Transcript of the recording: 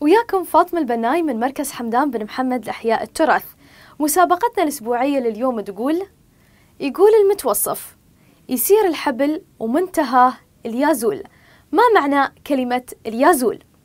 وياكم فاطمة البناي من مركز حمدان بن محمد لأحياء التراث مسابقتنا الأسبوعية لليوم تقول يقول المتوصف يسير الحبل ومنتهاه اليازول ما معنى كلمة اليازول؟